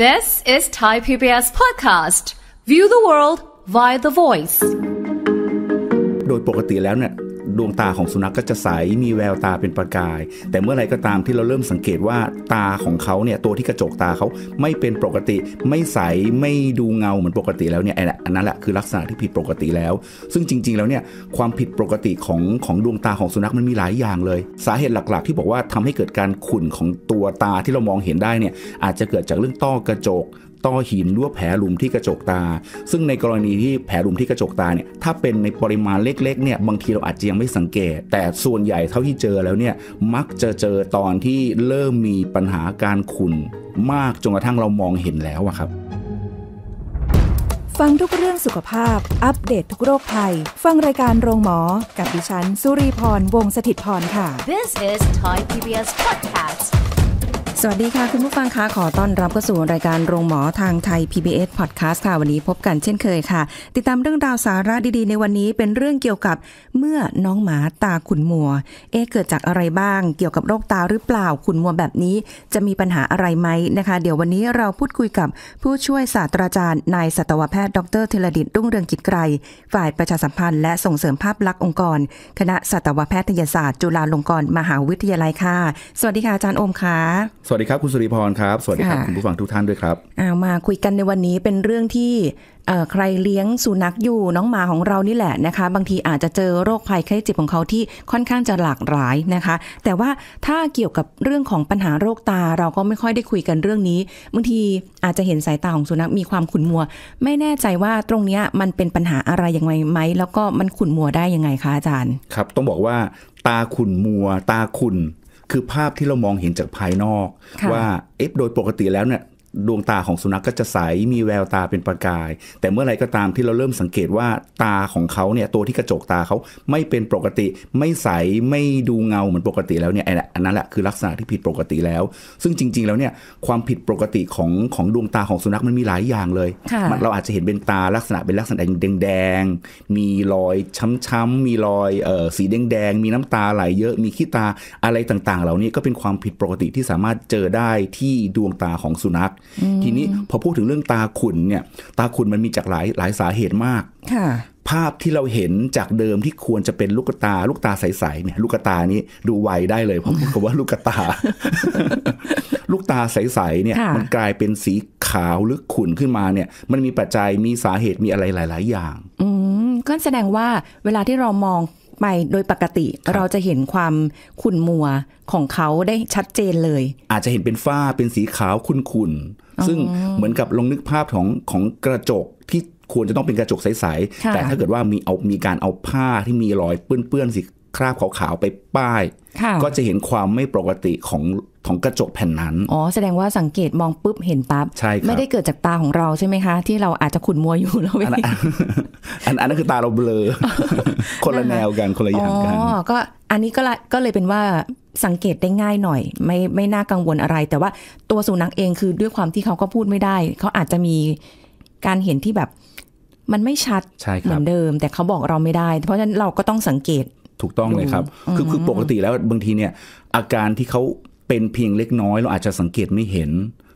This is Thai PBS podcast. View the world via the voice. โดยปกติแล้วเนี่ยดวงตาของสุนัขกก็จะใส มีแววตาเป็นประกาย แต่เมื่อไรก็ตามที่เราเริ่มสังเกตว่าตาของเขาเนี่ย ตัวที่กระจกตาเขาไม่เป็นปกติ ไม่ใส ไม่ดูเงาเหมือนปกติแล้วเนี่ยอันนั้นแหละคือลักษณะที่ผิดปกติแล้ว ซึ่งจริง ๆแล้วเนี่ยความผิดปกติของของดวงตาของสุนัขมันมีหลายอย่างเลย สาเหตุหลักๆที่บอกว่าทำให้เกิดการขุ่นของตัวตาที่เรามองเห็นได้เนี่ย อาจจะเกิดจากเรื่องต้อกระจกอหินรั่วแผลหลุมที่กระจกตา ซึ่งในกรณีที่แผลหลุมที่กระจกตาเนี่ยถ้าเป็นในปริมาณเล็กๆเนี่ยบางทีเราอาจจะยังไม่สังเกต แต่ส่วนใหญ่เท่าที่เจอแล้วเนี่ยมักจะเจอตอนที่เริ่มมีปัญหาการขุ่นมากจนกระทั่งเรามองเห็นแล้วอะครับ ฟังทุกเรื่องสุขภาพ อัปเดตททุกโรคภัยฟังรายการโรงหมอ กับดิฉันสุรีพร วงศิตพรค่ะ This is Thai PBS Podcast วัสดีค่ะ คุณผู้ฟังคะขอต้อนรับเข้าสู่รายการโรงหมอทางไทย PBS Podcast ค่ะวันนี้พบกันเช่นเคยค่ะ ติดตามเรื่องราวสาระดี ๆ ในวันนี้เป็นเรื่องเกี่ยวกับเมื่อน้องหมาตาขุนมัว เอ๊เกิดจากอะไรบ้างเกี่ยวกับโรคตาหรือเปล่าขุนมัวแบบนี้ จะมีปัญหาอะไรไหมนะคะเดี๋ยววันนี้เราพูดคุยกับ ผู้ช่วยศาสตราจารย์นายสัตวแพทย์ดรเทลดิตรุ่งเรืองกิจไกรฝ่ายประชาสัมพันธ์และส่งเสริมภาพลักษณ์องค์กร คณะสัตวแพทยศาสตร์จุฬาลงกรณ์มหาวิทยาลัยค่ะ สวัสดีค่ะอาจารย์อมค่ะวัสดีครับคุณสุริพรครับสวัสดีครับคุณผู้ฟังทุกท่านด้วยครับอามาคุยกันในวันนี้เป็นเรื่องที่ใครเลี้ยงสุนัขอยู่น้องหมาของเรานี่แหละนะคะบางทีอาจจะเจอโรคภัยไข้เจ็บของเขาที่ค่อนข้างจะหลากหลายนะคะ แต่ว่าถ้าเกี่ยวกับเรื่องของปัญหาโรคตาเราก็ไม่ค่อยได้คุยกันเรื่องนี้บางทีอาจจะเห็นสายตาของสุนัขมีความขุ่นมัว ไม่แน่ใจว่าตรงนี้มันเป็นปัญหาอะไรยังไงไหมแล้วก็มันขุ่นมัวได้ยังไงคะอาจารย์ครับต้องบอกว่าตาขุ่นมัว ตาขุ่นคือภาพที่เรามองเห็นจากภายนอก ว่าเอฟโดยปกติแล้วเนี่ยดวงตาของสุนัขกก็จะใส มีแววตาเป็นประกาย แต่เมื่อไรก็ตามที่เราเริ่มสังเกตว่าตาของเขาเนี่ย ตัวที่กระจกตาเขาไม่เป็นปกติ ไม่ใส ไม่ดูเงาเหมือนปกติแล้วเนี่ยอันนั้นแหละคือลักษณะที่ผิดปกติแล้ว ซึ่งจริงๆ แล้วเนี่ยความผิดปกติของของดวงตาของสุนัขมันมีหลายอย่างเลยเราอาจจะเห็นเป็นตาลักษณะเป็นลักษณะแดงงมีรอยช้ำๆมีรอยออสีแดงงมีน้ำตาไหลเยอะ มีขี้ตาอะไรต่างๆ เหล่านี้ก็เป็นความผิดปกติที่สามารถเจอได้ที่ดวงตาของสุนัขทีนี้พอพูดถึงเรื่องตาขุนเนี่ย ตาขุนมันมีจากหลายหลายสาเหตุมากภาพที่เราเห็นจากเดิมที่ควรจะเป็นลูกตา ลูกตาใสๆเนี่ย ลูกตานี้ดูไวได้เลยเพราะพูดคำว่าลูกตา ลูกตาใสๆเนี่ย มันกลายเป็นสีขาวหรือขุ่นขึ้นมาเนี่ย มันมีปัจจัยมีสาเหตุมีอะไรหลาย ๆ อย่าง อืมก็แสดงว่าเวลาที่เรามองไปโดยปกติเราจะเห็นความขุ่นมัว ของเขาได้ชัดเจนเลย อาจจะเห็นเป็นฝ้าเป็นสีขาวขุ่นๆ ซึ่งเหมือนกับลองนึกภาพของของกระจกที่ควรจะต้องเป็นกระจกใส ๆ แต่ถ้าเกิดว่ามีเอามีการเอาผ้าที่มีรอยเปื้อนๆสีคราบขาวๆ ไปป้าย ก็จะเห็นความไม่ปกติของของกระจกแผ่นนั้น อ๋อ แสดงว่าสังเกตมองปุ๊บเห็นปั๊บใช่ไม่ได้เกิดจากตาของเราใช่ไหมคะ ที่เราอาจจะขุนมัวอยู่ เราไอันอันนั้นคือตาเราเบลอ คนละแนว กัน คนละอย่างกัน อ๋อ ก็อันนี้ก็ก็เลยเป็นว่า สังเกตได้ง่ายหน่อย ไม่ไม่น่ากังวลอะไร แต่ว่าตัวสุนัขเองคือด้วยความที่เขาก็พูดไม่ได้ เขาอาจจะมีการเห็นที่แบบมันไม่ชัดเหมือนเดิม แต่เขาบอกเราไม่ได้ เพราะฉะนั้นเราก็ต้องสังเกต ถูกต้องเลยครับ คือคือปกติแล้วบางทีเนี่ย อาการที่เขาเป็นเพียงเล็กน้อย เราอาจจะสังเกตไม่เห็น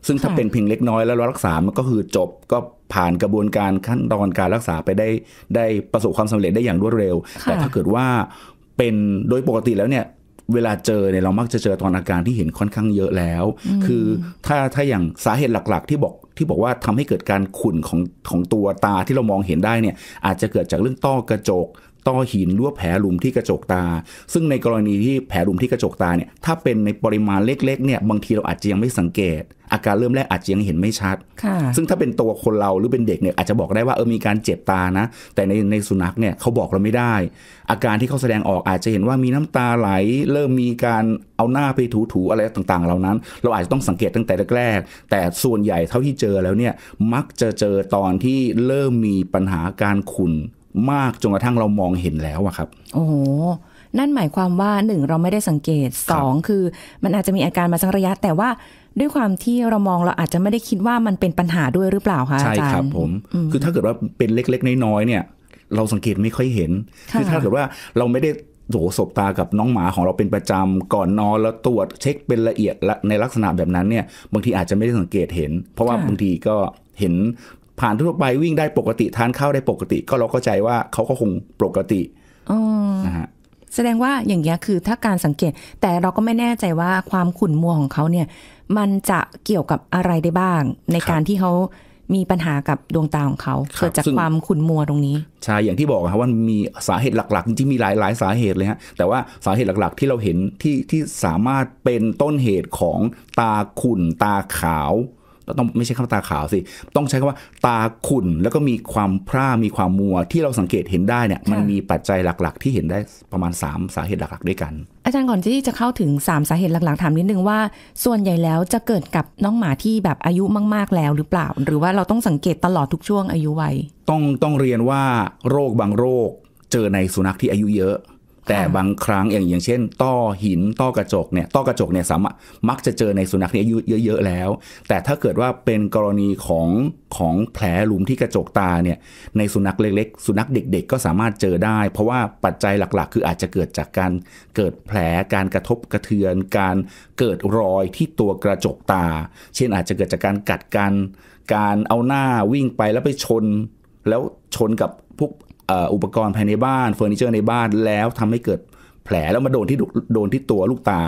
ซึ่งถ้าเป็นเพียงเล็กน้อยแล้วรรักษามันก็คือจบก็ผ่านกระบวนการขั้นตอนการรักษาไปได้ ได้ประสบความสำเร็จได้อย่างรวดเร็ว แต่ถ้าเกิดว่าเป็นโดยปกติแล้วเนี่ย เวลาเจอเนี่ยเรามักจะเจอตอนอาการที่เห็นค่อนข้างเยอะแล้ว คือถ้าถ้าอย่างสาเหตุหลัก ๆที่บอกที่บอกว่าทำให้เกิดการขุ่นของของตัวตาที่เรามองเห็นได้เนี่ยอาจจะเกิดจากเรื่องต้อกระจกต้อหินรั่วแผลหลุมที่กระจกตา ซึ่งในกรณีที่แผลหลุมที่กระจกตาเนี่ยถ้าเป็นในปริมาณเล็กๆเนี่ยบางทีเราอาจจะยังไม่สังเกตอาการเริ่มแรกอาจจะยังเห็นไม่ชัด ซึ่งถ้าเป็นตัวคนเราหรือเป็นเด็กเนี่ย อาจจะบอกได้ว่าเออมีการเจ็บตานะ แต่ในในสุนัขเนี่ยเขาบอกเราไม่ได้ อาการที่เขาแสดงออกอาจจะเห็นว่ามีน้ำตาไหล เริ่มมีการเอาหน้าไปถูๆอะไรต่างๆเหล่านั้น เราอาจจะต้องสังเกตตั้งแต่แรกๆแต่ส่วนใหญ่เท่าที่เจอแล้วเนี่ยมักจะเจอตอนที่เริ่มมีปัญหาการขุ่นมากจนกระทั่งเรามองเห็นแล้วอะครับ โอ้ นั่นหมายความว่าหนึ่งเราไม่ได้สังเกตสองคือ มันอาจจะมีอาการมาสักระยะแต่ว่าด้วยความที่เรามองเราอาจจะไม่ได้คิดว่ามันเป็นปัญหาด้วยหรือเปล่าคะอาจารย์ใช่ครับผมคือถ้าเกิดว่าเป็นเล็กๆน้อยๆเนี่ย เราสังเกตไม่ค่อยเห็น คือถ้าเกิดว่าเราไม่ได้โหสบตากับน้องหมาของเราเป็นประจำก่อนนอนแล้วตรวจเช็คเป็นละเอียดในลักษณะแบบนั้นเนี่ยบางทีอาจจะไม่ได้สังเกตเห็น เพราะว่าบางทีก็เห็นผ่านทั่วไปวิ่งได้ปกติทานข้าวได้ปกติก็เราก็ใจว่าเขาก็คงปกตินะฮะแสดงว่าอย่างเงี้ยคือถ้าการสังเกตแต่เราก็ไม่แน่ใจว่าความขุ่นมัวของเขาเนี่ยมันจะเกี่ยวกับอะไรได้บ้าง ในการที่เขามีปัญหากับดวงตาของเขาเกิดจากความขุ่นมัวตรงนี้ใช่ อย่างที่บอกครับว่ามีสาเหตุหลักๆจริงๆมีหลายๆ สาเหตุเลยฮะ แต่ว่าสาเหตุหลักๆ ที่เราเห็นที่ที่สามารถเป็นต้นเหตุของตาขุ่นตาขาวต้องไม่ใช่คำตาขาวสิ ต้องใช้คำว่าตาขุ่น แล้วก็มีความพร่า มีความมัวที่เราสังเกตเห็นได้เนี่ยมันมีปัจจัยหลักๆ ที่เห็นได้ประมาณ 3 สาเหตุหลัก ๆ ด้วยกัน อาจารย์ก่อนที่จะเข้าถึง 3 สาเหตุหลักๆถามนิดนึงว่า ส่วนใหญ่แล้วจะเกิดกับน้องหมาที่แบบอายุมากๆแล้วหรือเปล่า หรือว่าเราต้องสังเกตตลอดทุกช่วงอายุวัยต้องต้องเรียนว่าโรคบางโรคเจอในสุนัขที่อายุเยอะแต่บางครั้ง อย่างอย่างเช่น ต้อหินต้อกระจกเนี่ยต้อกระจกเนี่ยสามารถมักจะเจอในสุนัขที่อายุเยอะๆแล้ว แต่ถ้าเกิดว่าเป็นกรณีของของแผลหลุมที่กระจกตาเนี่ยในสุนัขเล็กๆสุนัขเด็ก ๆ ก็สามารถเจอได้ เพราะว่าปัจจัยหลักๆ คืออาจจะเกิดจากการเกิดแผลการกระทบกระเทือน การเกิดรอยที่ตัวกระจกตา เช่นอาจจะเกิดจากการกัดกันการเอาหน้าวิ่งไปแล้วไปชนแล้วชนกับพวกอุปกรณ์ภายในบ้านเฟอร์นิเจอร์ในบ้านแล้วทำให้เกิดแผลแล้วมาโดนที่โดนที่ตัวลูกตา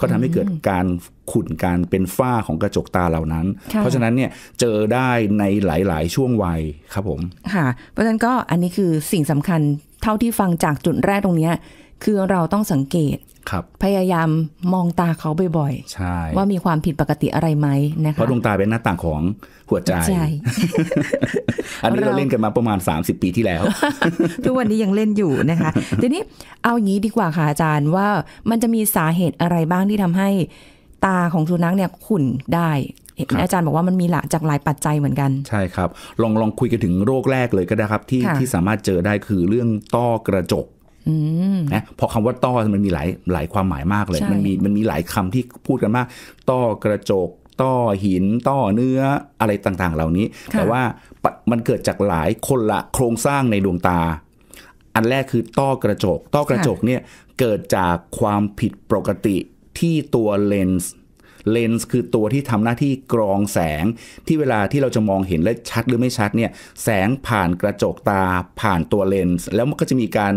ก็ทำให้เกิดการขุ่นการเป็นฝ้าของกระจกตาเหล่านั้น เพราะฉะนั้นเนี่ยเจอได้ในหลายๆ ช่วงวัยครับผม ค่ะ เพราะฉะนั้นก็อันนี้คือสิ่งสำคัญเท่าที่ฟังจากจุดแรกตรงเนี้ยคือเราต้องสังเกตครับ พยายามมองตาเขาบ่อยๆใช่ว่ามีความผิดปกติอะไรไหมนะคะ เพราะดวงตาเป็นหน้าต่างของหัวใจใช่อันนี้เราเล่นกันมาประมาณ 30 ปีที่แล้วทุกวันนี้ยังเล่นอยู่นะคะ ทีนี้เอาอย่างนี้ดีกว่าค่ะอาจารย์ว่ามันจะมีสาเหตุอะไรบ้างที่ทำให้ ตาของสุนัขเนี่ยขุ่นได้อาจารย์บอกว่ามันมีหลากจากหลายปัจจัยเหมือนกัน ใช่ครับ ลองลองคุยกันถึงโรคแรกเลยก็ได้ครับที่ที่สามารถเจอได้คือเรื่องต้อกระจกนะพอคำว่าต้อมันมีหลายหลายความหมายมากเลยมันมีมันมีหลายคำที่พูดกันมาก ต้อกระจก ต้อหิน ต้อเนื้ออะไรต่างๆ เหล่านี้ แต่ว่ามันเกิดจากหลายคนละโครงสร้างในดวงตา อันแรกคือต้อกระจก ต้อกระจกเนี่ยเกิดจากความผิดปกติที่ตัวเลนส์เลนส์คือตัวที่ทำหน้าที่กรองแสงที่เวลาที่เราจะมองเห็นและชัดหรือไม่ชัดเนี่ยแสงผ่านกระจกตาผ่านตัวเลนส์แล้วมันก็จะมีการ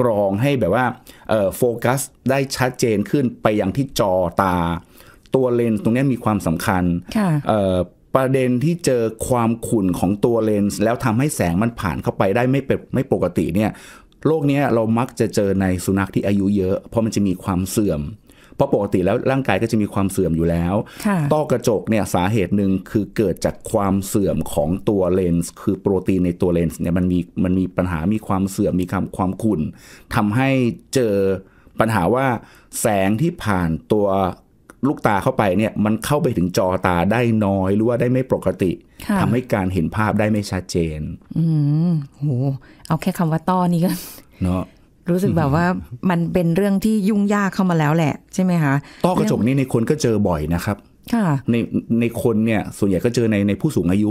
กรองให้แบบว่าโฟกัสได้ชัดเจนขึ้นไปยังที่จอตาตัวเลนส์ ตรงนี้มีความสำคัญคประเด็นที่เจอความขุ่นของตัวเลนส์ แล้วทำให้แสงมันผ่านเข้าไปได้ไม่เป็นไม่ปกติเนี่ยโรคนี้เรามักจะเจอในสุนัขที่อายุเยอะ เพราะมันจะมีความเสื่อมพราะปกติแล้วร่างกายก็จะมีความเสื่อมอยู่แล้ว ต้อกระจกเนี่ยสาเหตุหนึ่งคือเกิดจากความเสื่อมของตัวเลนส์ คือโปรตีนในตัวเลนส์เนี่ยมันมีมันมีปัญหา มีความเสื่อม มีความความขุ่นทำให้เจอปัญหาว่าแสงที่ผ่านตัวลูกตาเข้าไปเนี่ย มันเข้าไปถึงจอตาได้น้อยหรือว่าได้ไม่ปกติ ทำให้การเห็นภาพได้ไม่ชัดเจน อืมโหเอาแค่คำว่าต้อนี่ก็ เนาะรู้สึกแบบว่ามันเป็นเรื่องที่ยุ่งยากเข้ามาแล้วแหละ ใช่ไหมคะต้อกระจกนี่ในคนก็เจอบ่อยนะครับในในคนเนี่ย ส่วนใหญ่ก็เจอในในผู้สูงอายุ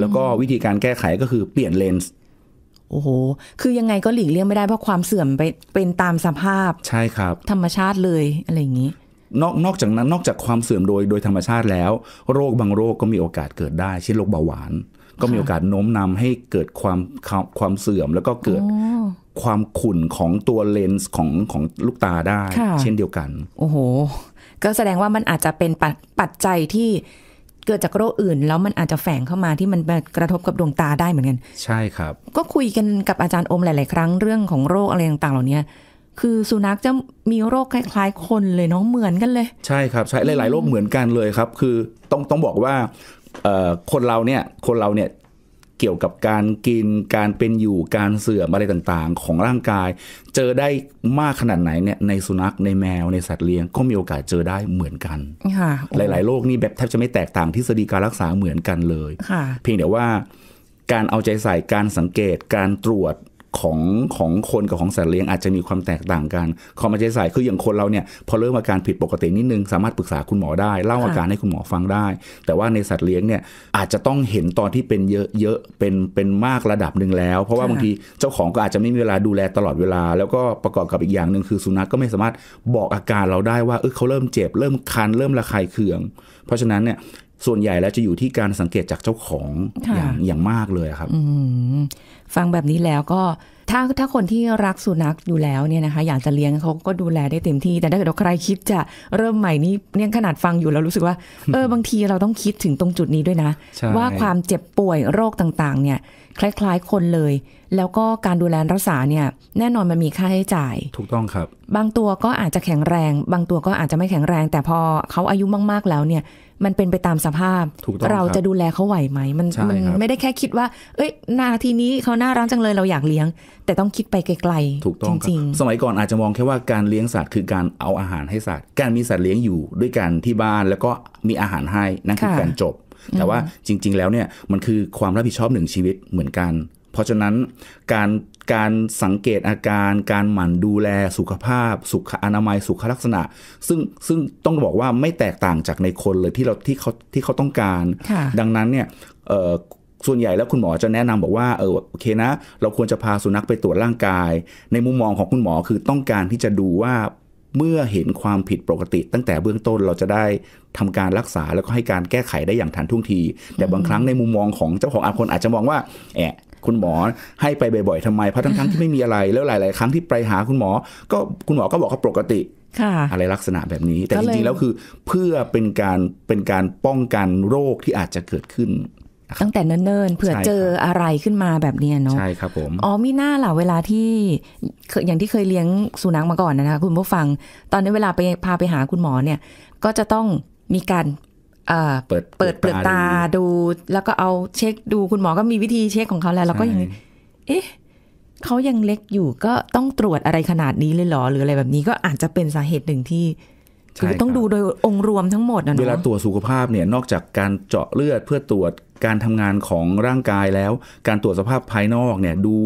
แล้วก็วิธีการแก้ไขก็คือเปลี่ยนเลนส์โอ้โหคือยังไงก็หลีกเลี่ยงไม่ได้เพราะความเสื่อมไปเป็นตามสภาพใช่ครับ ธรรมชาติเลยอะไรอย่างนี้ นอกนอกจากนั้นนอกจากความเสื่อมโดยโดยธรรมชาติแล้ว โรคบางโรคก็มีโอกาสเกิดได้เช่นโรคเบาหวานก็มีโอกาสโน้มนำให้เกิดความความเสื่อมแล้วก็เกิดความขุ่นของตัวเลนส์ของของลูกตาได้ เช่นเดียวกัน โอ้โห ก็แสดงว่ามันอาจจะเป็นปัจจัยที่เกิดจากโรคอื่น แล้วมันอาจจะแฝงเข้ามาที่มันกระทบกับดวงตาได้เหมือนกันใช่ครับ ก็คุยกันกับอาจารย์อมหลายๆครั้งเรื่องของโรคอะไรต่างๆเหล่านี้คือสุนัขจะมีโรคคล้าย ๆ คนเลยเนาะเหมือนกันเลย ใช่ครับใช่หลายๆ โรคเหมือนกันเลยครับ คือต้องต้องบอกว่าคนเราเนี่ย คนเราเนี่ยเกี่ยวกับการกิน การเป็นอยู่ การเสื่อมอะไรต่างๆของร่างกาย เจอได้มากขนาดไหนเนี่ยในสุนัขในแมวในสัตว์เลี้ยง ก็มีโอกาสเจอได้เหมือนกัน หลายๆโรคนี่แบบแทบจะไม่แตกต่างทฤษฎีการรักษาเหมือนกันเลย เพียงแต่ว่าการเอาใจใส่การสังเกตการตรวจของของคนกับของสัตว์เลี้ยงอาจจะมีความแตกต่างกันความาใจใส่คืออย่างคนเราเนี่ยพอเริ่มอาการผิดปกตินิดนึงสามารถปรึกษาคุณหมอได้ เล่าอาการให้คุณหมอฟังได้ แต่ว่าในสัตว์เลี้ยงเนี่ยอาจจะต้องเห็นตอนที่เป็นเยอะเยอะเป็นเป็นมากระดับหนึ่งแล้ว เพราะว่าบางทีเจ้าของก็อาจจะไม่มีเวลาดูแลตลอดเวลาแล้วก็ประกอบกับอีกอย่างหนึ่งคือสุนัขกก็ไม่สามารถบอกอาการเราได้ว่าเออเขาเริ่มเจ็บเริ่มคัน เริ่มระคายเคือง เพราะฉะนั้นเนี่ยส่วนใหญ่แล้วจะอยู่ที่การสังเกตจากเจ้าของอย่างอย่างมากเลยครับ ฟังแบบนี้แล้วก็ถ้าถ้าคนที่รักสุนัขอยู่แล้วเนี่ยนะคะอยากจะเลี้ยงเขาก็ดูแลได้เต็มที่ แต่ถ้าเกิดใครคิดจะเริ่มใหม่นี่เนี่ยขนาดฟังอยู่แล้วรู้สึกว่าเออบางทีเราต้องคิดถึงตรงจุดนี้ด้วยนะ ว่าความเจ็บป่วยโรคต่าง ๆ เนี่ย คล้ายๆคนเลย แล้วก็การดูแลรักษาเนี่ย แน่นอนมันมีค่าใช้จ่าย ถูกต้องครับ บางตัวก็อาจจะแข็งแรง บางตัวก็อาจจะไม่แข็งแรง แต่พอเขาอายุมากๆแล้วเนี่ยมันเป็นไปตามสภาพ เราจะดูแลเขาไหวไหมมันมัน ไม่ได้แค่คิดว่า เอ้ยนาทีนี้เขาน่ารักจังเลยเราอยากเลี้ยง แต่ต้องคิดไปไกลๆถูกต้องจริงสมัยก่อนอาจจะมองแค่ว่าการเลี้ยงสัตว์คือการเอาอาหารให้สัตว์ การมีสัตว์เลี้ยงอยู่ด้วยกันที่บ้านแล้วก็มีอาหารให้นั่นคือการจบ แต่ว่าจริง ๆ แล้วเนี่ยมันคือความรับผิดชอบหนึ่งชีวิตเหมือนกัน เพราะฉะนั้นการการสังเกตอาการการหมั่นดูแลสุขภาพ สุขอนามัยสุขลักษณะ ซึ่งซึ่งต้องบอกว่าไม่แตกต่างจากในคนเลยที่เราที่เขาที่เขาต้องการ ดังนั้นเนี่ยส่วนใหญ่แล้วคุณหมอจะแนะนำบอกว่าเออโอเคนะเราควรจะพาสุนัขไปตรวจร่างกาย ในมุมมองของคุณหมอคือต้องการที่จะดูว่าเมื่อเห็นความผิดปกติตั้งแต่เบื้องต้นเราจะได้ทำการรักษาแล้วก็ให้การแก้ไขได้อย่างทันท่วงทีแต่บางครั้งในมุมมองของเจ้าของอาคนอาจจะมองว่าแอะคุณหมอให้ไปบ่อยๆทำไมเพราะทั้งๆที่ไม่มีอะไรแล้วหลาย ๆ ครั้งที่ไปหาคุณหมอ ก็คุณหมอก็บอกว่าปกติอะไรลักษณะแบบนี้ แต่จริงๆแล้วคือเพื่อเป็นการเป็นการป้องกันโรคที่อาจจะเกิดขึ้นตั้งแต่เนิ่นๆเผื่อเจออะไรขึ้นมาแบบนี้เนาะใช่ครับผมอ๋อมีหน้าเหล่ะเวลาที่ อย่างที่เคยเลี้ยงสุนัขมาก่อนนะคะ คุณผู้ฟัง ตอนนี้เวลาไปพาไปหาคุณหมอเนี่ยก็จะต้องมีการเปิดเปิดเปิดตาดู แล้วก็เอาเช็คดูคุณหมอก็มีวิธีเช็คของเขาแล้วเราก็ยังเอ๊ะเขายังเล็กอยู่ก็ต้องตรวจอะไรขนาดนี้เลยหรอ หรืออะไรแบบนี้ก็อาจจะเป็นสาเหตุหนึ่งที่คือต้องดูโดยองค์รวมทั้งหมดนะเวลาตรวจสุขภาพเนี่ย นอกจากการเจาะเลือดเพื่อตรวจการทำงานของร่างกายแล้ว การตรวจสภาพภายนอกเนี่ย ดู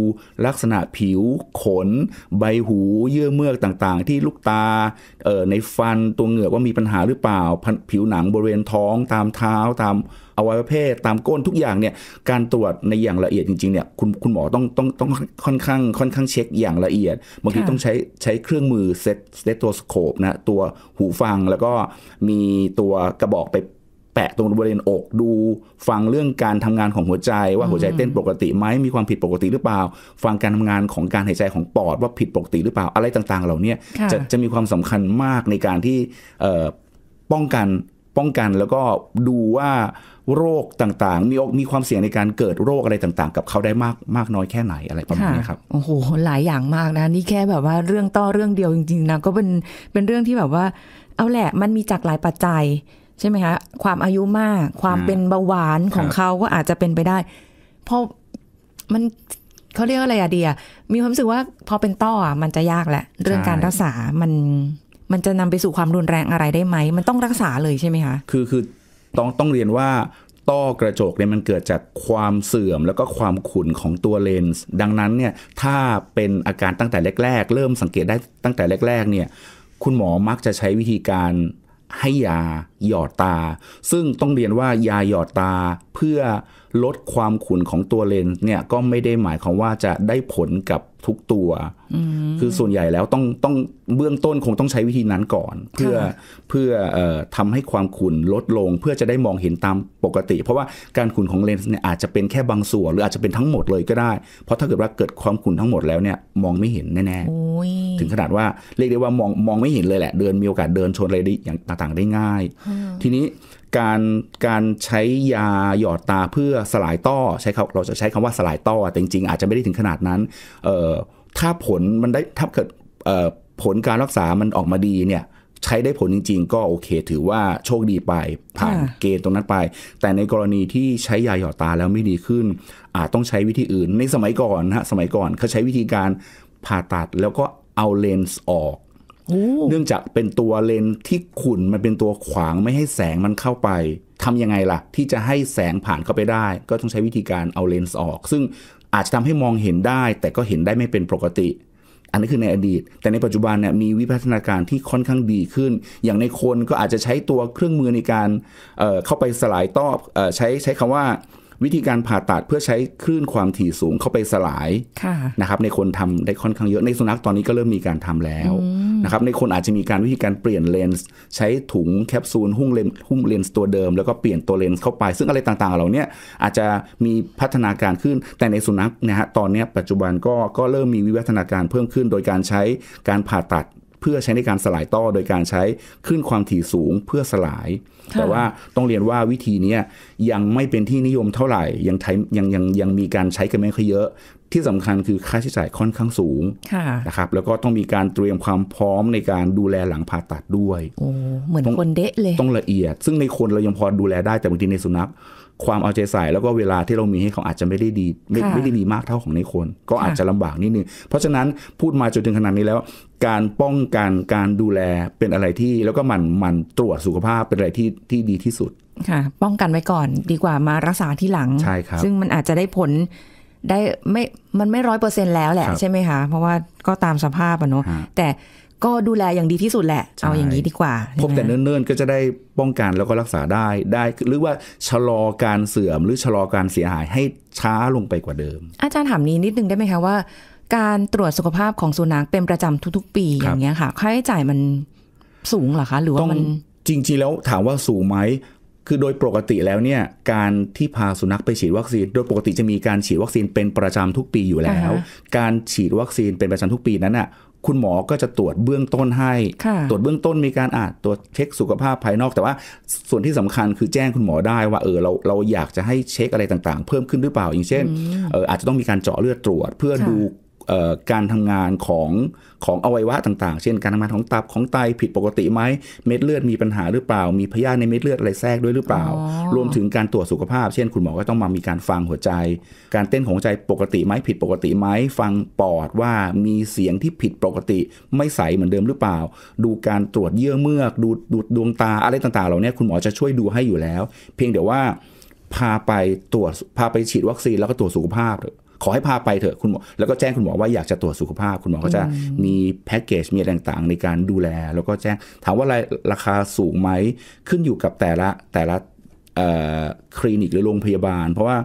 ลักษณะผิวขน ใบหูเยื่อเมือกต่างๆ ที่ลูกตาในฟันตัวเหงือกว่ามีปัญหาหรือเปล่าผิวหนังบริเวณท้องตามเท้าตามอวัยวะเพศตามก้นทุกอย่างเนี่ยการตรวจในอย่างละเอียดจริงๆเนี่ยคุณคุณหมอต้องต้องต้องค่อนข้างค่อนข้างเช็คอย่างละเอียดบางทีต้องใช้ใช้เครื่องมือเซตสเตโตสโคปนะตัวหูฟังแล้วก็มีตัวกระบอกไปแปะตรงบริเวณอกดูฟังเรื่องการทำงานของหัวใจ ว่าหัวใจเต้นปกติไหมมีความผิดปกติหรือเปล่า ฟังการทำงานของการหายใจของปอดว่าผิดปกติหรือเปล่าอะไรต่างๆเหล่านี้จะจะมีความสำคัญมากในการที่ป้องกันป้องกันแล้วก็ดูว่าโรคต่าง ๆ มีมีความเสี่ยงในการเกิดโรคอะไรต่าง ๆ กับเขาได้มาก มากน้อยแค่ไหนอะไรประมาณนี้ครับโอ้โหหลายอย่างมากนะนี่แค่แบบว่าเรื่องต่อเรื่องเดียวจริงๆนะก็เป็นเป็นเรื่องที่แบบว่า เอาแหละมันมีจากหลายปัจจัย ใช่ไหมคะความอายุมาก ความเป็นเบาหวานของเขาก็อาจจะเป็นไปได้พอมันเขาเรียกอะไรอะเดียมีความรู้สึกว่าพอเป็นต้อมันจะยากแหละ เรื่องการรักษามันมันจะนำไปสู่ความรุนแรงอะไรได้ไหม มันต้องรักษาเลยใช่ไหมคะ คือคือต้องต้องเรียนว่าต้อกระจกเนี่ยมันเกิดจากความเสื่อมแล้วก็ความขุ่นของตัวเลนส์ ดังนั้นเนี่ยถ้าเป็นอาการตั้งแต่แรกๆ เริ่มสังเกตได้ตั้งแต่แรกๆเนี่ยคุณหมอมักจะใช้วิธีการให้ยาหยอดตา ซึ่งต้องเรียนว่ายาหยอดตาเพื่อลดความขุ่นของตัวเลนส์เนี่ยก็ไม่ได้หมายความว่าจะได้ผลกับทุกตัว คือส่วนใหญ่แล้วต้องต้องเบื้องต้นคงต้องใช้วิธีนั้นก่อน เพื่อเพื่ออทำให้ความขุ่นลดลง เพื่อจะได้มองเห็นตามปกติ เพราะว่าการขุ่นของเลนส์เนี่ยอาจจะเป็นแค่บางส่วนหรืออาจจะเป็นทั้งหมดเลยก็ได้ เพราะถ้าเกิดว่าเกิดความขุ่นทั้งหมดแล้วเนี่ยมองไม่เห็นแน่ๆถึงขนาดว่าเรียกได้ว่ามองมองไม่เห็นเลยแหละเดินมีโอกาสเดินชนอะไรได้อย่างต่างๆได้ง่ายทีนี้การการใช้ยาหยอดตาเพื่อสลายต้อใช้คเราจะใช้คำว่าสลายต้อแต่จริงๆ อาจจะไม่ได้ถึงขนาดนั้นถ้าผลมันได้ถ้าเกิดผลการรักษา มันออกมาดีเนี่ยใช้ได้ผลจริง ๆ ก็โอเค ถือว่าโชคดีไปผ่านเกณฑ์ตรงนั้นไป แต่ในกรณีที่ใช้ยาหยอดตาแล้วไม่ดีขึ้นอาจต้องใช้วิธีอื่นในสมัยก่อนนะฮะสมัยก่อนเขาใช้วิธีการผ่าตัดแล้วก็เอาเลนส์ออกเนื่องจากเป็นตัวเลนที่ขุ่นมันเป็นตัวขวางไม่ให้แสงมันเข้าไปทำยังไงล่ะที่จะให้แสงผ่านเข้าไปได้ ก็ต้องใช้วิธีการเอาเลนส์ออก ซึ่งอาจจะทำให้มองเห็นได้แต่ก็เห็นได้ไม่เป็นปกติ อันนี้คือในอดีต แต่ในปัจจุบันเนี่ยมีวิพัฒนาการที่ค่อนข้างดีขึ้น อย่างในคนก็อาจจะใช้ตัวเครื่องมือในการเเข้าไปสลายต้อใช้ใช้คำว่าวิธีการผ่าตัดเพื่อใช้คลื่นความถี่สูงเข้าไปสลายะนะครับในคนทำได้ค่อนข้างเยอะในสุนัขตอนนี้ก็เริ่มมีการทำแล้วนะครับในคนอาจจะมีการวิธีการเปลี่ยนเลนส์ ใช้ถุงแคปซูลหุ้มเลนส์หุ้มเลนส์ตัวเดิมแล้วก็เปลี่ยนตัวเลนส์เข้าไปซึ่งอะไรต่างๆเหล่านี้อาจจะมีพัฒนาการขึ้นแต่ในสุนัขนะฮะตอนนี้ปัจจุบันก็ก็เริ่มมีวิวัฒนาการเพิ่มขึ้น โดยการใช้การผ่าตัดเพื่อใช้ในการสลายต้อโดยการใช้ขึ้นความถี่สูงเพื่อสลาย แต่ว่าต้องเรียนว่าวิธีนี้ยังไม่เป็นที่นิยมเท่าไหร่ยังใช้ยังยังยังมีการใช้กันไม่ค่อยเยอะที่สำคัญคือค่าใช้จ่ายค่อนข้างสูงะนะครับแล้วก็ต้องมีการเตรียมความพร้อมในการดูแลหลังผ่าตัดด้วยเหมือนคนเดะเลยต้องละเอียด ซึ่งในคนเรายังพอดูแลได้แต่บางทีในสุนัขความเอาใจใส่แล้วก็เวลาที่เรามีให้เขาอาจจะไม่ได้ดีไม่ไม่ได้ดีมากเท่าของในคน ก็อาจจะลำบากนิดนึงเพราะฉะนั้นพูดมาจนถึงขนาดนี้แล้ว การป้องกันการดูแลเป็นอะไรที่ แล้วก็มันมันตรวจสุขภาพเป็นอะไรที่ที่ดีที่สุดค่ะ ป้องกันไว้ก่อนดีกว่ามารักษาที่หลังใช่ครับซึ่งมันอาจจะได้ผล ได้ไม่มันไม่ร้อยเปอร์เซ็นแล้วแหละใช่ไหมคะเพราะว่าก็ตามสภาพอะเนาะแต่ก็ดูแลอย่างดีที่สุดแหละเอาอย่างนี้ดีกว่าพบแต่เนิ่นๆก็จะได้ป้องกันแล้วก็รักษาได้ได้หรือว่าชะลอการเสื่อมหรือชะลอการเสียหายให้ช้าลงไปกว่าเดิม อาจารย์ถามนี้นิดนึงได้ไหมคะว่า การตรวจสุขภาพของสุนัขเป็นประจำทุกๆ ปีอย่างเงี้ยค่ะค่าใช้จ่ายมันสูงหรอคะ หรือว่ามันจริง ๆแล้วถามว่าสูงไหมคือโดยปกติแล้วเนี่ยการที่พาสุนัขไปฉีดวัคซีน โดยปกติจะมีการฉีดวัคซีนเป็นประจำทุกปีอยู่แล้ว การฉีดวัคซีนเป็นประจำทุกปีนั้นอ่ะคุณหมอก็จะตรวจเบื้องต้นให้ ตรวจเบื้องต้นมีการอานตรวจเช็คสุขภาพภายนอก แต่ว่าส่วนที่สำคัญคือแจ้งคุณหมอได้ว่าเออเราเราอยากจะให้เช็คอะไรต่างๆ เพิ่มขึ้นหรือเปล่าอย่างเช่นเอออาจจะต้องมีการเจาะเลือดตรวจเพื่อดูการทำงานของของอวัยวะต่างๆ เช่น การทำงานของตับของไตผิดปกติไหมเม็ดเลือดมีปัญหาหรือเปล่า มีพยาธิในเม็ดเลือดอะไรแทรกด้วยหรือเปล่า รวมถึงการตรวจสุขภาพ เช่นคุณหมอก็ต้องมามีการฟังหัวใจ การเต้นของใจปกติไหมผิดปกติไหมฟังปอดว่ามีเสียงที่ผิดปกติไม่ใสเหมือนเดิมหรือเปล่า ดูการตรวจเยื่อเมือกดูดูดวงตาอะไรต่างๆ เหล่านี้คุณหมอจะช่วยดูให้อยู่แล้ว เพียงเดี๋ยวว่าพาไปตรวจพาไปฉีดวัคซีนแล้วก็ตรวจสุขภาพขอให้พาไปเถอะคุณหมอแล้วก็แจ้งคุณหมอว่าอยากจะตรวจสุขภาพคุณหมอก็จะมีแพ็กเกจมีอะไรต่างๆ ในการดูแล แล้วก็แจ้งถามว่าราคาสูงไหมขึ้นอยู่กับแต่ละแต่ละคลินิกหรือโรงพยาบาลเพราะว่า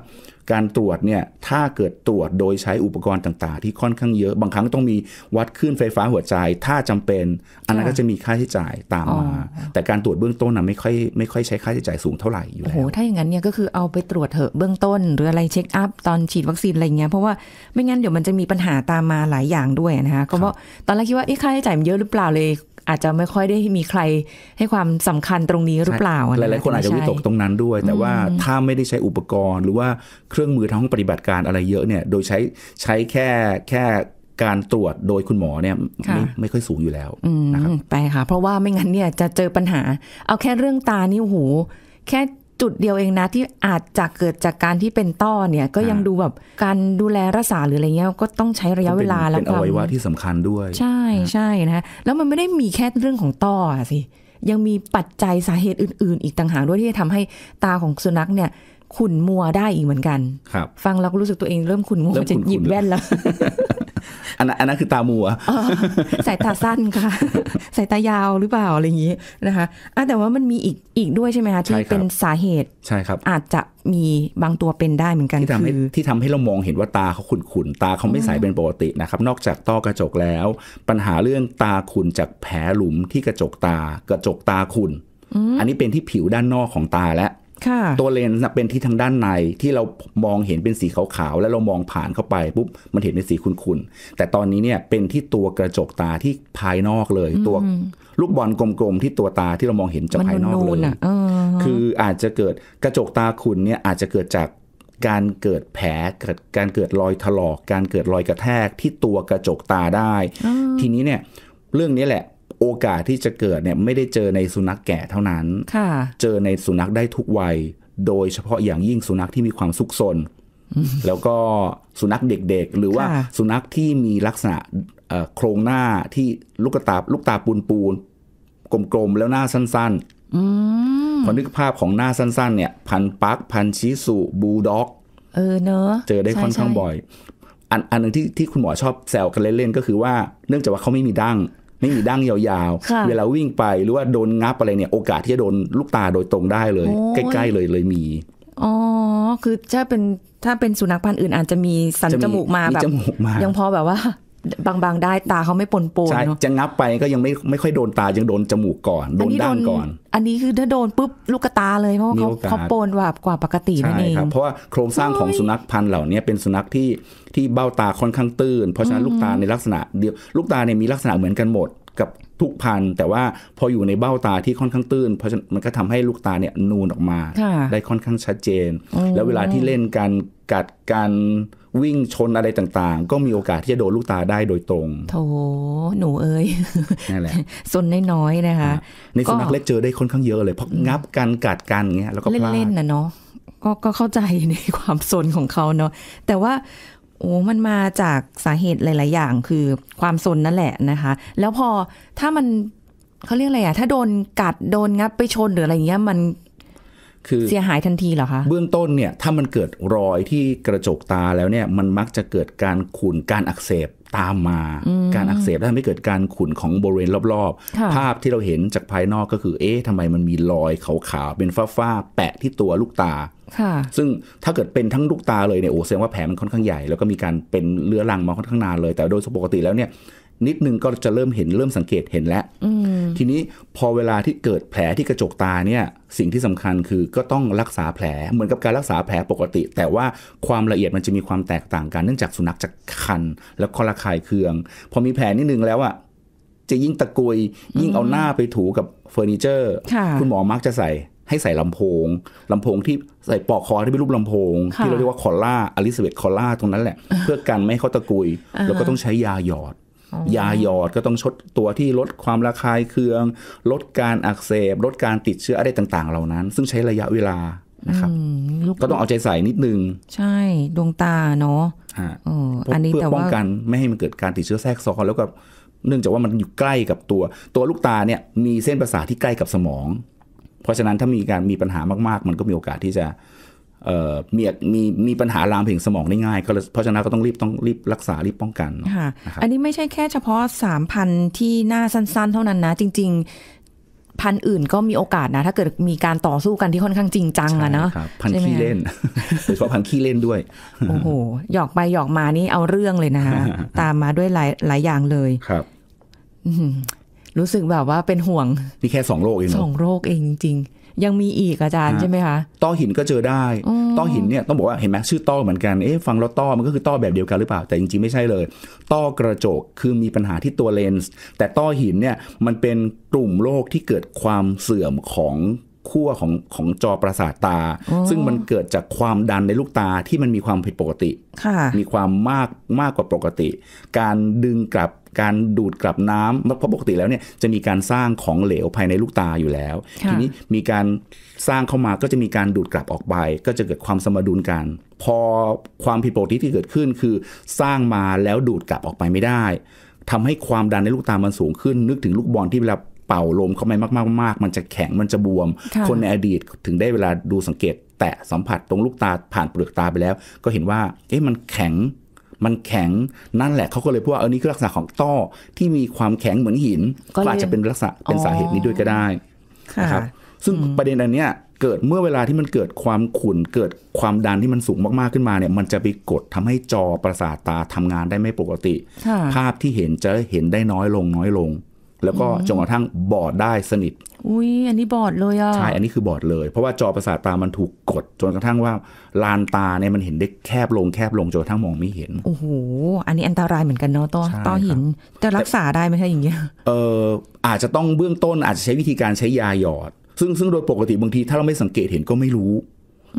การตรวจเนี่ยถ้าเกิดตรวจโดยใช้อุปกรณ์ต่าง ๆ ที่ค่อนข้างเยอะ บางครั้งต้องมีวัดคลื่นไฟฟ้าหัวใจถ้าจำเป็น อันนั้นก็จะมีค่าใช้จ่ายตามมาแต่การตรวจเบื้องต้นนะไม่ค่อยไม่ค่อยใช้ค่าใช้จ่ายสูงเท่าไหร่อยู่แล้วโอ้โหถ้าอย่างนั้นเนี่ยก็คือเอาไปตรวจเถอะเบื้องต้น หรืออะไรเช็คอัพ ตอนฉีดวัคซีน อะไรเงี้ยเพราะว่าไม่งั้นเดี๋ยวมันจะมีปัญหาตามมาหลายอย่างด้วยนะคะก็เพราะตอนแรกคิดว่าค่าใช้จ่ายมันเยอะหรือเปล่าเลยอาจจะไม่ค่อยได้มีใครให้ความสำคัญตรงนี้หรือเปล่าหลายๆคนอาจจะวิตกตรงนั้นด้วย แต่ว่าถ้าไม่ได้ใช้อุปกรณ์หรือว่าเครื่องมือทางห้องปฏิบัติการอะไรเยอะเนี่ย โดยใช้ใช้แค่แค่การตรวจโดยคุณหมอเนี่ยไม่ไม่ค่อยสูงอยู่แล้วนะครับไปค่ะ เพราะว่าไม่งั้นเนี่ยจะเจอปัญหา เอาแค่เรื่องตานี่หู้หแค่จุดเดียวเองนะที่อาจจะเกิดจากการที่เป็นต้อเนี่ย ก็ยังดูแบบการดูแลรักษาหรืออะไรเงี้ยก็ต้องใช้ระยะเวลาแล้วก็เป็นอวัยวะที่สำคัญด้วย ใช่ใช่นะฮะแล้วมันไม่ได้มีแค่เรื่องของต้อสิยังมีปัจจัยสาเหตุอื่น ๆ อีกต่างหากด้วยที่จะทำให้ตาของสุนัขเนี่ยขุ่นมัวได้อีกเหมือนกัน ครับ ฟังเราก็รู้สึกตัวเองเริ่มขุ่นมัวจะหยิบแว่นแล้วอันนั้นอันนั้นคือตามัวสายตาสั้นค่ะสายตายาวหรือเปล่า อะไรอย่างนี้นะคะอะแต่ว่ามันมีอีกอีกด้วยใช่ไหมคะที่เป็นสาเหตุใช่ครับ อาจจะมีบางตัวเป็นได้เหมือนกันที่ทำให้ที่ทำให้เรามองเห็นว่าตาเขาขุ่นๆตาเขาไม่ใสเป็นปกตินะครับ นอกจากต้อกระจกแล้ว ปัญหาเรื่องตาขุนจากแผลหลุมที่กระจกตากระจกตาขุนอันนี้เป็นที่ผิวด้านนอกของตาแล้วตัวเลนส์เป็นที่ทางด้านในที่เรามองเห็นเป็นสีขาวๆ แล้วเรามองผ่านเข้าไปปุ๊บมันเห็นเป็นสีขุ่นๆแต่ตอนนี้เนี่ยเป็นที่ตัวกระจกตาที่ภายนอกเลยตัวลูกบอลกลมๆที่ตัวตาที่เรามองเห็นจากภายนอกเลยคืออาจจะเกิดกระจกตาขุ่นเนี่ยอาจจะเกิดจากการเกิดแผลเกิดการเกิดรอยถลอก การเกิดรอยกระแทก ที่ตัวกระจกตาได้ทีนี้เนี่ยเรื่องนี้แหละโอกาสที่จะเกิดเนี่ยไม่ได้เจอในสุนัขแก่เท่านั้น เจอในสุนัขได้ทุก วัย โดยเฉพาะอย่างยิ่งสุนัขที่มีความซุกซนแล้วก็สุนัขเด็กๆ หรือว่าสุนัขที่มีลักษณะโครงหน้าที่ลูกตาลูกตาปูนปูน กลมๆ แล้วหน้าสั้นๆพอนึกภาพของหน้าสั้น ๆ เนี่ยพันปักพันชิสุบูด็อก เออ เนอะเจอได้ค่อนข้างบ่อย อันอันนึงที่ที่คุณหมอชอบแซวกันเล่นๆก็คือว่า เนื่องจากว่าเขาไม่มีดั้งไม่มีดั้งยาวๆ เวลาวิ่งไปหรือว่าโดนงับอะไรเนี่ยโอกาสที่จะโดนลูกตาโดยตรงได้เลย ใกล้ๆเลยเลยมี อ๋อคือถ้าเป็นถ้าเป็นสุนัขพันธุ์อื่นอาจจะมีสันจมูกมาแบบยังพอแบบว่าบางๆ ได้ตาเขาไม่ปนปนใช่เนาะ จะงับไปก็ยังไม่ไม่ค่อยโดนตา ยังโดนจมูกก่อน โดนด้านก่อนอันนี้คือถ้าโดนปุ๊บลูกตาเลยเพราะเขาปนแบบกว่าปกตินั่นเองเพราะว่าโครงสร้างของสุนัขพันธุ์เหล่านี้เป็นสุนัขที่ที่เบ้าตาค่อนข้างตื้น เพราะฉะนั้นลูกตาในลักษณะเดียวลูกตาเนี่ยมีลักษณะเหมือนกันหมดกับทุกพันธ์แต่ว่าพออยู่ในเบ้าตาที่ค่อนข้างตื้นเพราะมันก็ทำให้ลูกตาเนี่ยนูนออกมาได้ค่อนข้างชัดเจน แล้วเวลาที่เล่นกันกัดกันวิ่งชนอะไรต่าง ๆ ก็มีโอกาสที่จะโดนลูกตาได้โดยตรง โถหนูเอ้ย นั่นแหละ ซนน้อยๆ นะคะ ในสุนัขเล็กเจอได้ค่อนข้างเยอะเลยเพราะงับกันกัดกันเงี้ย แล้วก็เล่นๆนะเนาะ ก็ก็เข้าใจในความซนของเขาเนาะ แต่ว่า โอ้ มันมาจากสาเหตุหลาย ๆ อย่างคือความซนนั่นแหละนะคะ แล้วพอถ้ามันเขาเรียกอะไรอะถ้าโดนกัดโดนงับไปชนหรืออะไรเงี้ยมันคือเสียหายทันทีเหรอคะ เบื้องต้นเนี่ยถ้ามันเกิดรอยที่กระจกตาแล้วเนี่ย มันมักจะเกิดการขุ่นการอักเสบตามมา การอักเสบทำให้เกิดการขุ่นของบริเวณรอบๆ ภาพที่เราเห็นจากภายนอกก็คือเอ๊ะทำไมมันมีรอยขาวๆเป็นฝ้า ๆ แปะที่ตัวลูกตาซึ่งถ้าเกิดเป็นทั้งลูกตาเลยเนี่ยโอ้แสดงว่าแผลมันค่อนข้างใหญ่แล้วก็มีการเป็นเลื้อรังมาค่อนข้างนานเลย แต่โดยปกติแล้วเนี่ยนิดนึงก็จะเริ่มเห็นเริ่มสังเกตเห็นแล้ว ทีนี้พอเวลาที่เกิดแผลที่กระจกตาเนี่ย สิ่งที่สำคัญคือก็ต้องรักษาแผล เหมือนกับการรักษาแผลปกติ แต่ว่าความละเอียดมันจะมีความแตกต่างกันเนื่องจากสุนัขจะคัน แล้วคอระคายเคือง พอมีแผลนิดนึงแล้วอะ่ะ จะยิ่งตะกุย ยิ่งเอาหน้าไปถูกับเฟอร์นิเจอร์ คุณหมอมักจะใส่ให้ใส่ลำโพง ลำโพงที่ใส่ปอกคอที่เป็นรูปลำโพง ที่เราเรียกว่าคอล่า อลิซาเบธคอล่าตรงนั้นแหละ เพื่อกันไม่ให้เขาตะกุย แล้วก็ต้องใช้ยาหยอดยาหยอดก็ต้องชดตัวที่ลดความระคายเคืองลดการอักเสบ ลดการติดเชื้ออะไรต่างๆ เหล่านั้น ซึ่งใช้ระยะเวลานะครับ ก็ต้องเอาใจใส่นิดนึง ใช่ ดวงตาเนาะอันนี้เพื่อป้องกันไม่ให้มันเกิดการติดเชื้อแทรกซ้อนแล้วก็เนื่องจากว่ามันอยู่ใกล้กับตัว ตัวลูกตาเนี่ยมีเส้นประสาทที่ใกล้กับสมอง เพราะฉะนั้นถ้ามีการมีปัญหามาก ๆมันก็มีโอกาสที่จะมีมีมีปัญหาลามถึงสมองได้ง่ายก็เพราะฉะนั้นก็ต้องรีบต้องรีบรักษารีบป้องกันค่ะ อันนี้ไม่ใช่แค่เฉพาะสามพันที่หน้าสั้นๆ เท่านั้นนะ จริงๆ พันอื่นก็มีโอกาสนะ ถ้าเกิดมีการต่อสู้กันที่ค่อนข้างจริงจังอะเนาะพันขี้เล่นโดยเฉพาะพันขี้เล่นด้วยโอ้โหหยอกไปหยอกมานี่เอาเรื่องเลยนะคะตามมาด้วยหลายหลายอย่างเลย ครับรู้สึกแบบว่าเป็นห่วงนี่แค่สองโรคเองสองโรคเองจริงยังมีอีกอาจารย์ใช่ไหมคะต้อหินก็เจอได้ ต้อหินเนี่ยต้องบอกว่าเห็นไหมชื่อต้อเหมือนกันเอ๊ะฟังแล้วต้อมันก็คือต้อแบบเดียวกันหรือเปล่าแต่จริงๆไม่ใช่เลย ต้อกระจกคือมีปัญหาที่ตัวเลนส์ แต่ต้อหินเนี่ยมันเป็นกลุ่มโรคที่เกิดความเสื่อมของขั้วของของจอประสาทตา ซึ่งมันเกิดจากความดันในลูกตาที่มันมีความผิดปกติมีความมากมากกว่าปกติ การดึงกลับการดูดกลับน้ำเพราะปกติแล้วเนี่ยจะมีการสร้างของเหลวภายในลูกตาอยู่แล้ว ทีนี้มีการสร้างเข้ามาก็จะมีการดูดกลับออกไปก็จะเกิดความสมดุลกัน พอความผิดปกติที่เกิดขึ้นคือสร้างมาแล้วดูดกลับออกไปไม่ได้ ทำให้ความดันในลูกตามันสูงขึ้นนึกถึงลูกบอลที่เวลาเป่าลมเข้าไปมากๆมากมันจะแข็งมันจะบวมคนในอดีตถึงได้เวลาดูสังเกต แตะสัมผัสตรงลูกตาผ่านเปลือกตาไปแล้ว ก็เห็นว่า เอ๊ะมันแข็งมันแข็งนั่นแหละเขาก็เลยพูดว่าเออนี่คือลักษณะของต้อที่มีความแข็งเหมือนหินก็อาจจะเป็นลักษณะเป็นสาเหตุนี้ด้วยก็ได้นะครับซึ่งประเด็นอันเนี้ยเกิดเมื่อเวลาที่มันเกิดความขุ่นเกิดความดันที่มันสูงมากๆ ขึ้นมาเนี่ยมันจะไปกดทำให้จอประสาทตาทำงานได้ไม่ปกติ ภาพที่เห็น จะเห็นได้น้อยลงน้อยลงแล้วก็จนกระทั่งบอดได้สนิท อุ้ย อันนี้บอดเลยอ่ะ ใช่อันนี้คือบอดเลยเพราะว่าจอประสาทตามันถูกกด จนกระทั่งว่าลานตาเนี่ยมันเห็นได้แคบลงแคบลงจนกระทั่งมองไม่เห็น โอ้โหอันนี้อันตรายเหมือนกันเนาะต้อต้อหินจะรักษาได้ไหมคะอย่างเงี้ย เอออาจจะต้องเบื้องต้นอาจจะใช้วิธีการใช้ยาหยอดซึ่งซึ่งโดยปกติบางทีถ้าเราไม่สังเกตเห็นก็ไม่รู้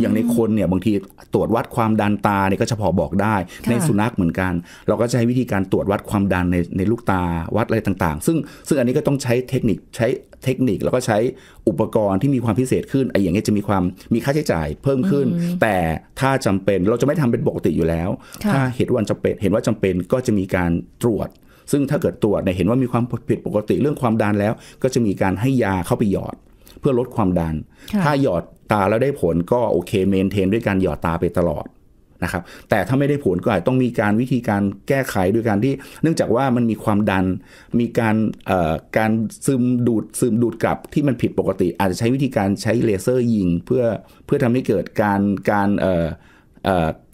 อย่างในคนเนี่ย บางทีตรวจวัดความดันตาเนี่ยก็จะพอบอกได้ ในสุนัขเหมือนกัน เราก็ใช้วิธีการตรวจวัดความดันในในลูกตาวัดอะไรต่าง ๆ ซึ่งซึ่งอันนี้ก็ต้องใช้เทคนิคใช้เทคนิคแล้วก็ใช้อุปกรณ์ที่มีความพิเศษขึ้นไอ้อย่างนงี้จะมีความมีค่าใช้จ่ายเพิ่มขึ้น แต่ถ้าจำเป็นเราจะไม่ทำเป็นปกติอยู่แล้ว ถ้าเห็นว่าจำเป็นเห็นว่าจำเป็นก็จะมีการตรวจ ซึ่งถ้าเกิดตรวจเนี่ยเห็นว่ามีความผิดปกติเรื่องความดันแล้ว ก็จะมีการให้ยาเข้าไปหยอดเพื่อลดความดัน ถ้าหยอดตาแล้วได้ผลก็โอเคเมนเทนด้วยการหยอดตาไปตลอดนะครับ แต่ถ้าไม่ได้ผลก็อาจต้องมีการวิธีการแก้ไขด้วยการที่ เนื่องจากว่ามันมีความดัน มีการการซึมดูดซึมดูดกลับที่มันผิดปกติ อาจจะใช้วิธีการใช้เลเซอร์ยิง เพื่อเพื่อทำให้เกิดการการ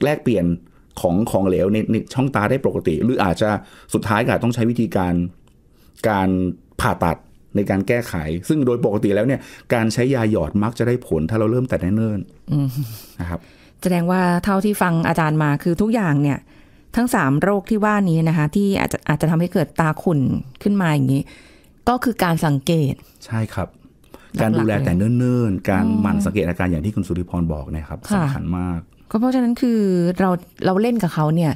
แลกเปลี่ยนของของเหลวในในช่องตาได้ปกติ หรืออาจจะสุดท้ายก็อาจต้องใช้วิธีการการผ่าตัดในการแก้ไข ซึ่งโดยปกติแล้วเนี่ยการใช้ยาหยอดมักจะได้ผล ถ้าเราเริ่มแต่เนิ่นๆนะครับ แสดงว่าเท่าที่ฟังอาจารย์มาคือทุกอย่างเนี่ย ทั้งสามโรคที่ว่านี้นะคะที่อาจจะอาจจะทำให้เกิดตาขุ่นขึ้นมาอย่างนี้ ก็คือการสังเกต ใช่ครับ การดูแลแต่เนิ่นๆการหมั่นสังเกตอาการอย่างที่คุณสุริพรบอกนะครับสำคัญมากก็เพราะฉะนั้นคือเราเราเล่นกับเขาเนี่ย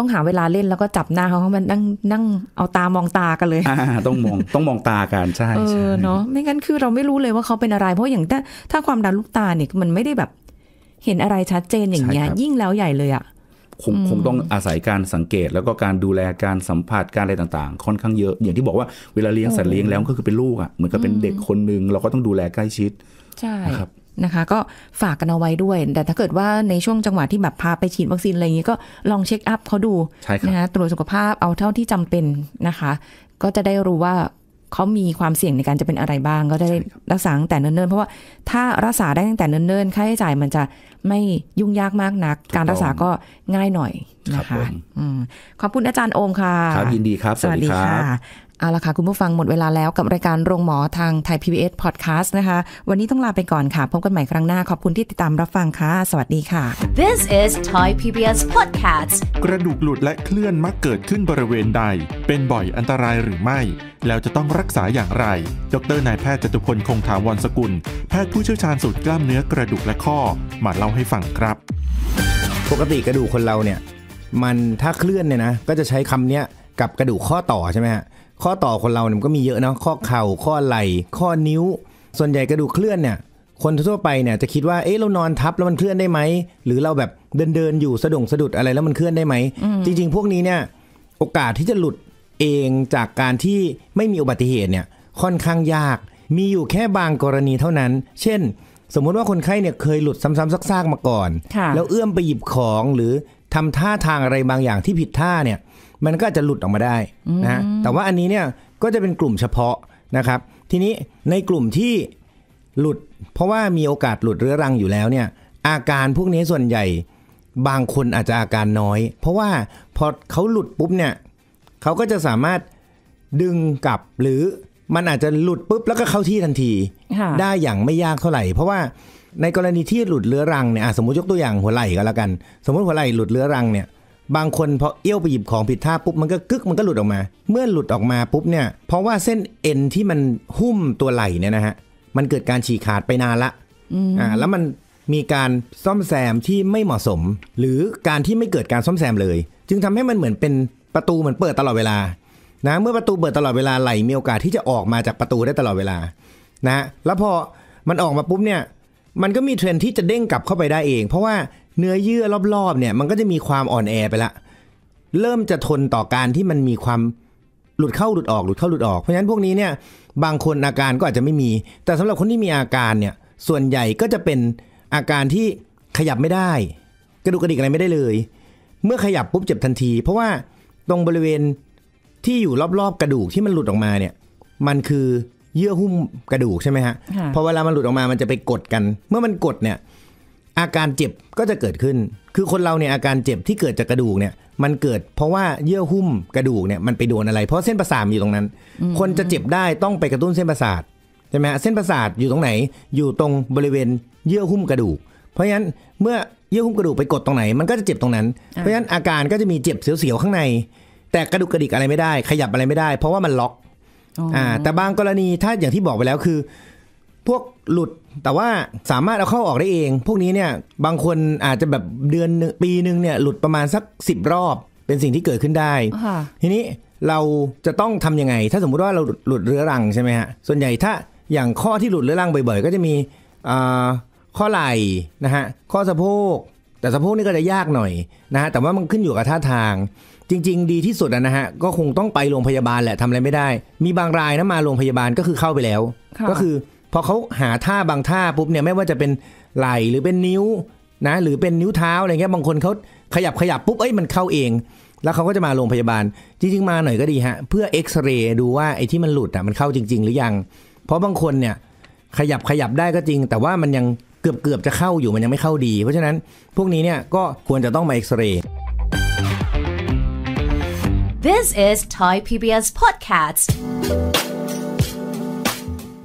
ต้องหาเวลาเล่นแล้วก็จับหน้าเขาเขามันนั่งนั่งเอาตามองตากันเลยต้องมองต้องมองตากันใช่เออเนาะไม่งั้นคือเราไม่รู้เลยว่าเขาเป็นอะไร เพราะอย่างถ้าถ้าความดันลูกตาเนี่ยมันไม่ได้แบบ เห็นอะไรชัดเจนอย่างเงี้ย ยิ่งแล้วใหญ่เลยอ่ะคงคงต้องอาศัยการสังเกตแล้วก็การดูแลการสัมผัสการอะไรต่างๆค่อนข้างเยอะ อย่างที่บอกว่าเวลาเลี้ยงสัตว์เลี้ยงแล้วก็คือเป็นลูกอ่ะเหมือนกับเป็นเด็กคนนึงเราก็ต้องดูแลใกล้ชิด ใช่ครับนะคะก็ฝากกันเอาไว้ด้วย แต่ถ้าเกิดว่าในช่วงจังหวะที่แบบพาไปฉีดวัคซีนอะไรอย่างนี้ก็ลองเช็คอัพเขาดูนะคะตรวจสุขภาพเอาเท่าที่จำเป็นนะคะ ก็จะได้รู้ว่าเขามีความเสี่ยงในการจะเป็นอะไรบ้างก็ได้รักษาตั้งแต่เนิ่นๆเพราะว่าถ้ารักษาได้ตั้งแต่เนิ่นๆค่าใช้จ่ายมันจะไม่ยุ่งยากมากนัก การรักษา ก็ง่ายหน่อยนะคะขอบคุณอาจารย์โอมค่ะ ครับยินดีครับ สวัสดีค่ะเอาละค่ะ คุณผู้ฟังหมดเวลาแล้วกับรายการโรงหมอทางไทย PBS Podcast นะคะ วันนี้ต้องลาไปก่อนค่ะ พบกันใหม่ครั้งหน้า ขอบคุณที่ติดตามรับฟังค่ะ สวัสดีค่ะ This is Thai PBS Podcast กระดูกหลุดและเคลื่อนมักเกิดขึ้นบริเวณใด เป็นบ่อยอันตรายหรือไม่ แล้วจะต้องรักษาอย่างไร ดร นายแพทย์จตุพลคงถาวรสกุล แพทย์ผู้เชี่ยวชาญสูตรกล้ามเนื้อกระดูกและข้อมาเล่าให้ฟังครับปกติกระดูกคนเราเนี่ย มันถ้าเคลื่อนเนี่ยนะ ก็จะใช้คำเนี้ยกับกระดูกข้อต่อใช่ไหมฮะข้อต่อคนเราเนี่ยมันก็มีเยอะนะข้อเข่าข้อไหล่ข้อนิ้ว ส่วนใหญ่กระดูกเคลื่อนเนี่ยคนทั่วไปเนี่ยจะคิดว่าเอ๊ะเรานอนทับแล้วมันเคลื่อนได้ไหมหรือเราแบบเดินเดินอยู่สะดุงสะดุดอะไรแล้วมันเคลื่อนได้ไหมจริงๆ พวกนี้เนี่ยโอกาสที่จะหลุดเองจากการที่ไม่มีอุบัติเหตุเนี่ยค่อนข้างยาก มีอยู่แค่บางกรณีเท่านั้น เช่นสมมุติว่าคนไข้เนี่ยเคยหลุดซ้ำๆซักๆมาก่อนแล้วเอื้อมไปหยิบของหรือทำท่าทางอะไรบางอย่างที่ผิดท่าเนี่ยมันก็จะหลุดออกมาได้นะ แต่ว่าอันนี้เนี่ยก็จะเป็นกลุ่มเฉพาะนะครับ ทีนี้ในกลุ่มที่หลุด เพราะว่ามีโอกาสหลุดเรื้อรังอยู่แล้วเนี่ย อาการพวกนี้ส่วนใหญ่บางคนอาจจะอาการน้อย เพราะว่าพอเขาหลุดปุ๊บเนี่ยเขาก็จะสามารถดึงกลับหรือมันอาจจะหลุดปุ๊บแล้วก็เข้าที่ทันที ได้อย่างไม่ยากเท่าไหร่เพราะว่าในกรณีที่หลุดเรื้อรังเนี่ยสมมติยกตัวอย่าง หัวไหล่ก็แล้วกัน สมมติหัวไหล่หลุดเรื้อรังเนี่ยบางคนพอเอี้ยวไปหยิบของผิดท่าปุ๊บมันก็กึกมันก็หลุดออกมา เมื่อหลุดออกมาปุ๊บเนี่ย เพราะว่าเส้นเอ็นที่มันหุ้มตัวไหล่เนี่ยนะฮะมันเกิดการฉีกขาดไปนานละอ่าแล้วมันมีการซ่อมแซมที่ไม่เหมาะสม หรือการที่ไม่เกิดการซ่อมแซมเลย จึงทำให้มันเหมือนเป็นประตูเหมือนเปิดตลอดเวลานะเมื่อประตูเปิดตลอดเวลาไหลมีโอกาสที่จะออกมาจากประตูได้ตลอดเวลานะแล้วพอมันออกมาปุ๊บเนี่ย มันก็มีเทรนที่จะเด้งกลับเข้าไปได้เอง เพราะว่าเนื้อเยื่อรอบๆเนี่ยมันก็จะมีความอ่อนแอไปละ เริ่มจะทนต่อการที่มันมีความหลุดเข้าหลุดออกหลุดเข้าหลุดออก เพราะฉะนั้นพวกนี้เนี่ยบางคนอาการก็อาจจะไม่มี แต่สำหรับคนที่มีอาการเนี่ยส่วนใหญ่ก็จะเป็นอาการที่ขยับไม่ได้ กระดูกกระดิกอะไรไม่ได้เลย เมื่อขยับปุ๊บเจ็บทันที เพราะว่าตรงบริเวณที่อยู่รอบๆ กระดูกที่มันหลุดออกมาเนี่ยมันคือเยื่อหุ้มกระดูกใช่ไหมฮะพอเวลามันหลุดออกมา มันจะไปกดกันเมื่อมันกดเนี่ยอาการเจ็บก็จะเกิดขึ้น คือคนเราเนี่ยอาการเจ็บที่เกิดจากกระดูกเนี่ย มันเกิดเพราะว่าเยื่อหุ้มกระดูกเนี่ยมันไปโดนอะไร เพราะเส้นประสาทอยู่ตรงนั้น คนจะเจ็บได้ต้องไปกระตุ้นเส้นประสาทใช่ไหมฮะเส้นประสาทอยู่ตรงไหน อยู่ตรงบริเวณเยื่อหุ้มกระดูก เพราะฉะนั้น เมื่อเยื่อหุ้มกระดูกไปกดตรงไหน มันก็จะเจ็บตรงนั้น เพราะฉะนั้นอาการก็จะมีเจ็บเสียวๆข้างใน แต่กระดูกกระดิกอะไรไม่ได้ ขยับอะไรไม่ได้เพราะว่ามันล็อกอ่าแต่บางกรณีถ้าอย่างที่บอกไปแล้วคือพวกหลุดแต่ว่าสามารถเอาเข้าออกได้เอง พวกนี้เนี่ยบางคนอาจจะแบบเดือนปีหนึ่งเนี่ยหลุดประมาณสัก10รอบ เป็นสิ่งที่เกิดขึ้นได้ ทีนี้เราจะต้องทํำยังไง ถ้าสมมุติว่าเราหลุดเรื้อรังใช่ไหมฮะส่วนใหญ่ถ้าอย่างข้อที่หลุดเรื้อรัง บ่อยๆ ก็จะมีข้อไหล่นะฮะข้อสะโพกแต่สะโพกนี่ก็จะยากหน่อยนะฮะแต่ว่ามันขึ้นอยู่กับท่าทาง จริง ๆ ดีที่สุดนะฮะก็คงต้องไปโรงพยาบาลแหละทำอะไรไม่ได้ มีบางรายนะมาโรงพยาบาลก็คือเข้าไปแล้วก็คือพอเขาหาท่าบางท่าปุ๊บเนี่ยไม่ว่าจะเป็นไหลหรือเป็นนิ้วนะหรือเป็นนิ้วเท้าอะไรเงี้ยบางคนเขาขยับขยับปุ๊บเอ้ยมันเข้าเอง แล้วเขาก็จะมาโรงพยาบาลจริง ๆมาหน่อยก็ดีฮะเพื่อเอ็กซเรย์ดูว่าไอ้ที่มันหลุดอ่ะมันเข้าจริง ๆหรือยัง เพราะบางคนเนี่ยขยับขยับได้ก็จริง แต่ว่ามันยังเกือบเกือบจะเข้าอยู่มันยังไม่เข้าดี เพราะฉะนั้นพวกนี้เนี่ยก็ควรจะต้องมาเอ็กซเรย์ This is Thai PBS podcast